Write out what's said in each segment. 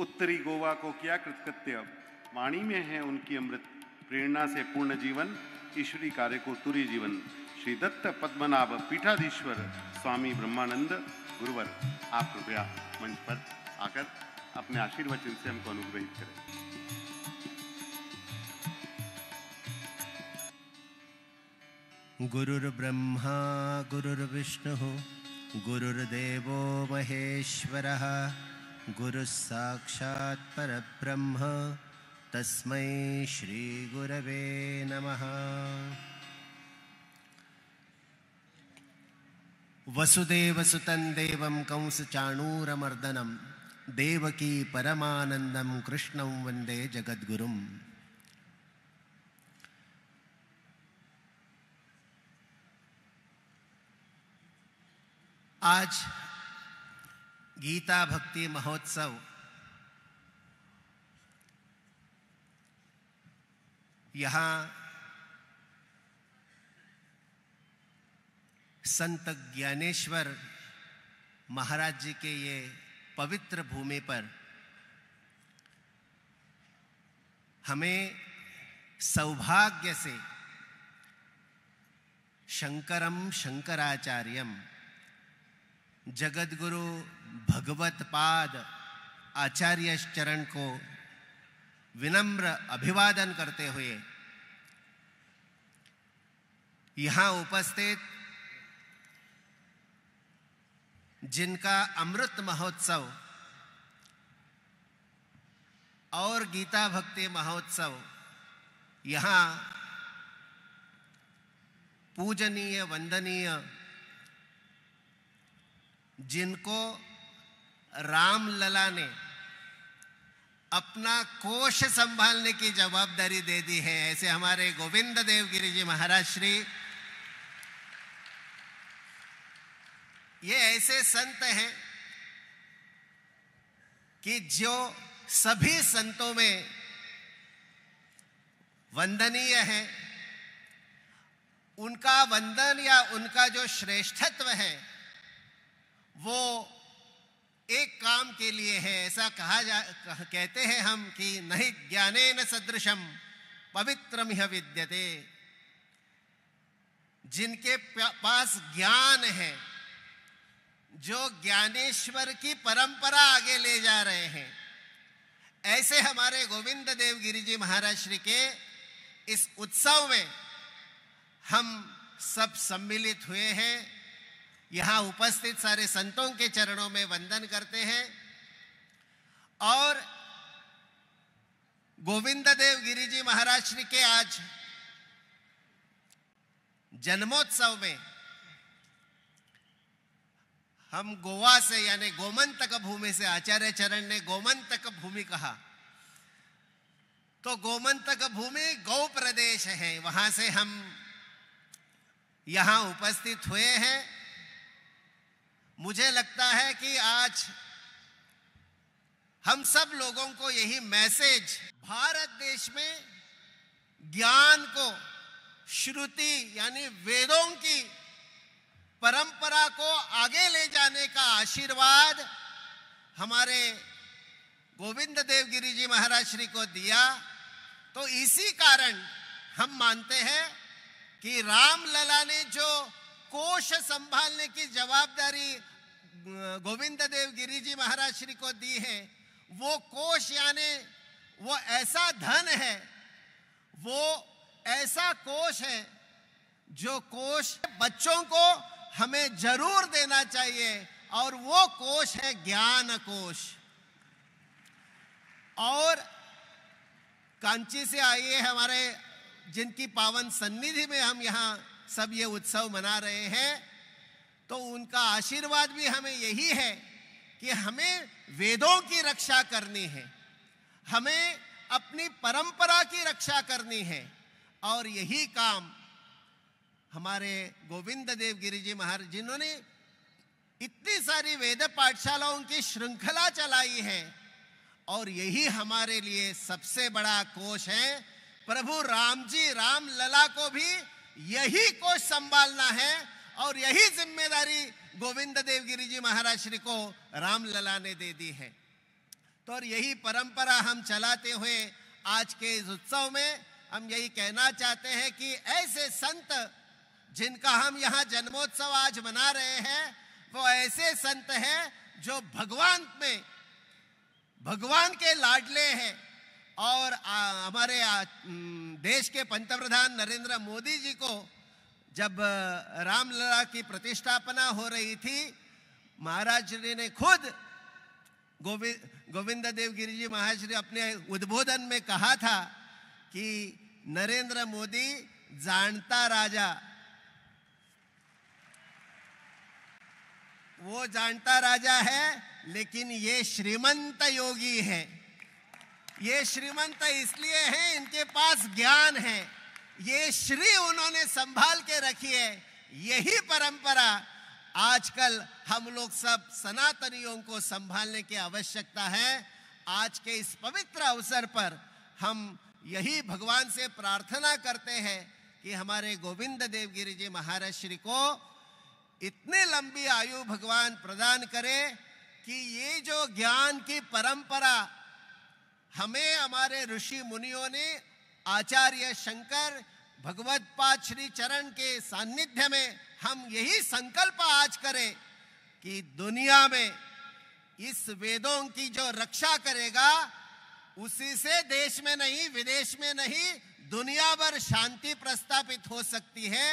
उत्तरी गोवा को किया कृतकृत्य वाणी में है उनकी अमृत प्रेरणा से पूर्ण जीवन ईश्वरी कार्य को तुरी जीवन श्री दत्त पद्मनाभ पीठाधीश्वर स्वामी ब्रह्मानंद गुरुवर आप कृपया मंच पर आकर अपने आशीर्वचन से हमको अनुग्रहित करें गुरुर्ब्रह्मा गुरुर्विष्णुः गुरुर्देवो महेश्वरः गुरुस्साक्षात् परब्रह्म तस्मै श्रीगुरवे नमः वसुदेवसुतं देवं कंसचाणूरमर्दनं देवकी परमानन्दं कृष्णं वन्दे जगद्गुरुम् आज गीता भक्ति महोत्सव यहाँ संत ज्ञानेश्वर महाराज जी के ये पवित्र भूमि पर हमें सौभाग्य से शंकरम शंकराचार्यम जगदगुरु भगवत पाद आचार्य चरण को विनम्र अभिवादन करते हुए यहां उपस्थित जिनका अमृत महोत्सव और गीता भक्ति महोत्सव यहां पूजनीय वंदनीय जिनको रामलला ने अपना कोष संभालने की जवाबदारी दे दी है ऐसे हमारे गोविंद देव गिरी जी महाराज श्री ये ऐसे संत हैं कि जो सभी संतों में वंदनीय है उनका वंदन या उनका जो श्रेष्ठत्व है वो एक काम के लिए है ऐसा कहा जा कह, कहते हैं हम कि नहीं ज्ञाने न सदृशम पवित्रम विद्यते जिनके पास ज्ञान है जो ज्ञानेश्वर की परंपरा आगे ले जा रहे हैं ऐसे हमारे गोविंद देव गिरी जी महाराज श्री के इस उत्सव में हम सब सम्मिलित हुए हैं यहां उपस्थित सारे संतों के चरणों में वंदन करते हैं और गोविंद देव गिरिजी महाराज के आज जन्मोत्सव में हम गोवा से यानी गोमंतक भूमि से आचार्य चरण ने गोमंतक भूमि कहा तो गोमंतक भूमि गौ प्रदेश है वहां से हम यहां उपस्थित हुए हैं मुझे लगता है कि आज हम सब लोगों को यही मैसेज भारत देश में ज्ञान को श्रुति यानी वेदों की परंपरा को आगे ले जाने का आशीर्वाद हमारे गोविंद देव गिरी जी महाराज श्री को दिया तो इसी कारण हम मानते हैं कि रामलला ने जो कोश संभालने की जवाबदारी गोविंद देव गिरिजी महाराज श्री को दी है वो कोश यानी वो ऐसा धन है वो ऐसा कोष है जो कोष बच्चों को हमें जरूर देना चाहिए और वो कोष है ज्ञान कोष और कांची से आइए हमारे जिनकी पावन सन्निधि में हम यहाँ सब ये उत्सव मना रहे हैं तो उनका आशीर्वाद भी हमें यही है कि हमें वेदों की रक्षा करनी है हमें अपनी परंपरा की रक्षा करनी है और यही काम हमारे गोविंद देव गिरी जी महाराज जिन्होंने इतनी सारी वेद पाठशालाओं की श्रृंखला चलाई है और यही हमारे लिए सबसे बड़ा कोष है प्रभु राम जी राम लला को भी यही को संभालना है और यही जिम्मेदारी गोविंद देवगिरी जी महाराज श्री को रामलला ने दे दी है तो और यही परंपरा हम चलाते हुए आज के इस उत्सव में हम यही कहना चाहते हैं कि ऐसे संत जिनका हम यहाँ जन्मोत्सव आज मना रहे हैं वो ऐसे संत हैं जो भगवान में भगवान के लाडले हैं और हमारे देश के पंतप्रधान नरेंद्र मोदी जी को जब रामलला की प्रतिष्ठापना हो रही थी महाराज जी ने खुद गोविंद गोविंद देव गिरी जी महाराज ने अपने उद्बोधन में कहा था कि नरेंद्र मोदी जानता राजा वो जानता राजा है लेकिन ये श्रीमंत योगी है ये श्रीमंत इसलिए हैं इनके पास ज्ञान है ये श्री उन्होंने संभाल के रखी है यही परंपरा आजकल हम लोग सब सनातनियों को संभालने की आवश्यकता है आज के इस पवित्र अवसर पर हम यही भगवान से प्रार्थना करते हैं कि हमारे गोविंद देवगिरी जी महाराज श्री को इतनी लंबी आयु भगवान प्रदान करे कि ये जो ज्ञान की परंपरा हमें हमारे ऋषि मुनियों ने आचार्य शंकर भगवत पाद श्री चरण के सानिध्य में हम यही संकल्प आज करें कि दुनिया में इस वेदों की जो रक्षा करेगा उसी से देश में नहीं विदेश में नहीं दुनिया भर शांति प्रस्तापित हो सकती है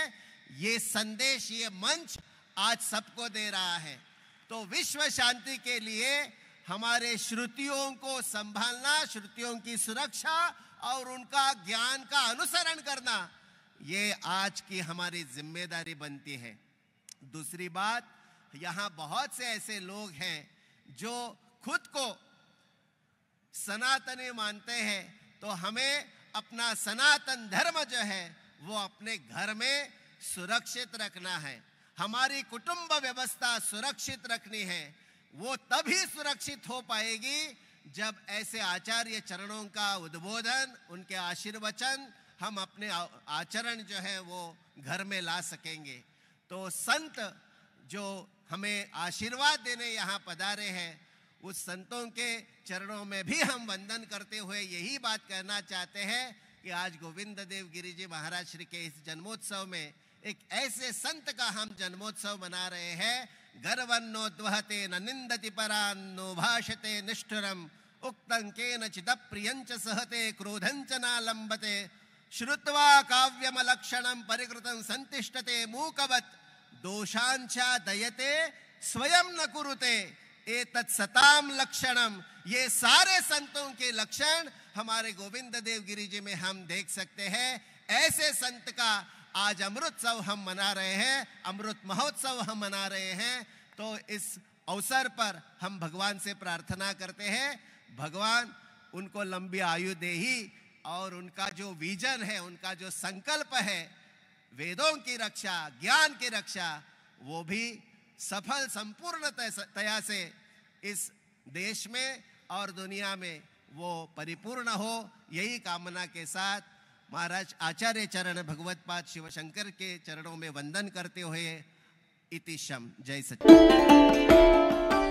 ये संदेश ये मंच आज सबको दे रहा है तो विश्व शांति के लिए हमारे श्रुतियों को संभालना श्रुतियों की सुरक्षा और उनका ज्ञान का अनुसरण करना ये आज की हमारी जिम्मेदारी बनती है दूसरी बात यहाँ बहुत से ऐसे लोग हैं जो खुद को सनातनी मानते हैं तो हमें अपना सनातन धर्म जो है वो अपने घर में सुरक्षित रखना है हमारी कुटुंब व्यवस्था सुरक्षित रखनी है वो तभी सुरक्षित हो पाएगी जब ऐसे आचार्य चरणों का उद्बोधन उनके आशीर्वचन हम अपने आचरण जो है वो घर में ला सकेंगे तो संत जो हमें आशीर्वाद देने यहाँ पधारे हैं उस संतों के चरणों में भी हम वंदन करते हुए यही बात कहना चाहते हैं कि आज गोविंद देव गिरी जी महाराज श्री के इस जन्मोत्सव में एक ऐसे संत का हम जन्मोत्सव मना रहे हैं गर्वन्नोद्वहते न निंदति परान्नो भाषते निष्ठुरम् निष्ठुरम उक्तंकेन चिदप्रियञ्च सहते क्रोधञ्च नालम्बते श्रुत्वा काव्यमलक्षणं परिकृतं सन्तिष्ठते मूकवत् दोषाञ्च दयते स्वयं न कुरुते एतत् सतां लक्षणं ये सारे संतों के लक्षण हमारे गोविंद देव गिरिजी में हम देख सकते हैं ऐसे संत का आज अमृतसव हम मना रहे हैं अमृत महोत्सव हम मना रहे हैं तो इस अवसर पर हम भगवान से प्रार्थना करते हैं भगवान उनको लंबी आयु दे ही और उनका जो विजन है उनका जो संकल्प है वेदों की रक्षा ज्ञान की रक्षा वो भी सफल संपूर्ण तया से इस देश में और दुनिया में वो परिपूर्ण हो यही कामना के साथ महाराज आचार्य चरण भगवत पाद शिवशंकर के चरणों में वंदन करते हुए इति शम जय सच